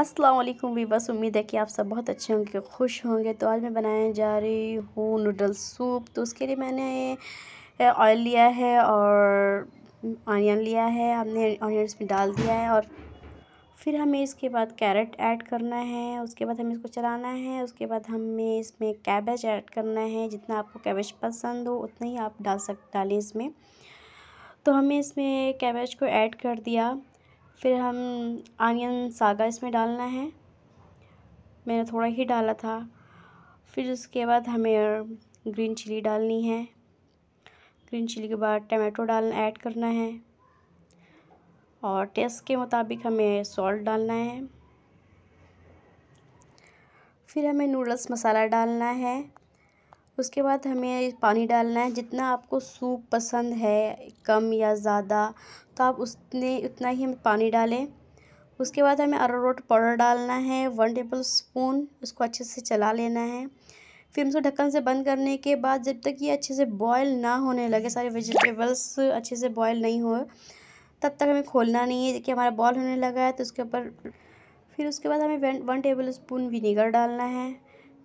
अस्सलाम वालेकुम बस उम्मीद है कि आप सब बहुत अच्छे होंगे खुश होंगे तो आज मैं बनाने जा रही हूँ नूडल सूप तो उसके लिए मैंने ऑयल लिया है और ऑनियन हम्म, लिया है हमने ऑनियन इसमें डाल दिया है और फिर हमें इसके बाद कैरेट ऐड करना है उसके बाद हमें इसको चलाना है उसके बाद हमें इसमें कैबेज ऐड करना है जितना आपको कैबेज पसंद हो उतना ही आप डाल सक डालें इसमें तो हमें इसमें कैबेज को ऐड कर दिया फिर हम आनियन सागा इसमें डालना है मैंने थोड़ा ही डाला था फिर उसके बाद हमें ग्रीन चिली डालनी है ग्रीन चिली के बाद टमाटो डाल ऐड करना है और टेस्ट के मुताबिक हमें सॉल्ट डालना है फिर हमें नूडल्स मसाला डालना है उसके बाद हमें पानी डालना है जितना आपको सूप पसंद है कम या ज़्यादा तो आप उसने उतना ही हम पानी डालें उसके बाद हमें अरारोट पाउडर डालना है वन टेबल स्पून उसको अच्छे से चला लेना है फिर उसको ढक्कन से बंद करने के बाद जब तक ये अच्छे से बॉयल ना होने लगे सारे वेजिटेबल्स अच्छे से बॉयल नहीं हो तब तक हमें खोलना नहीं है देखिए हमारा बॉयल होने लगा है तो उसके ऊपर फिर उसके बाद हमें वन टेबल स्पून विनीगर डालना है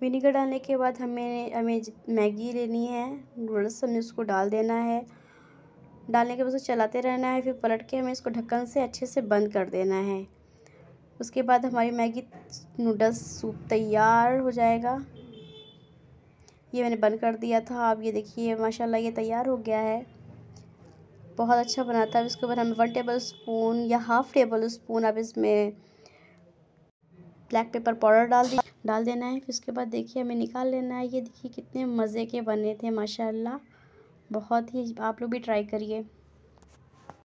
विनीगर डालने के बाद हमें हमें मैगी लेनी है नूडल्स हमें उसको डाल देना है डालने के बाद उसको चलाते रहना है फिर पलट के हमें इसको ढक्कन से अच्छे से बंद कर देना है उसके बाद हमारी मैगी नूडल्स सूप तैयार हो जाएगा ये मैंने बंद कर दिया था अब ये देखिए माशाल्लाह ये तैयार हो गया है बहुत अच्छा बना था इसके ऊपर हमें वन टेबल स्पून या हाफ़ टेबल स्पून अब इसमें ब्लैक पेपर पाउडर डाल दिया डाल देना है फिर उसके बाद देखिए हमें निकाल लेना है ये देखिए कितने मज़े के बने थे माशाल्लाह बहुत ही आप लोग भी ट्राई करिए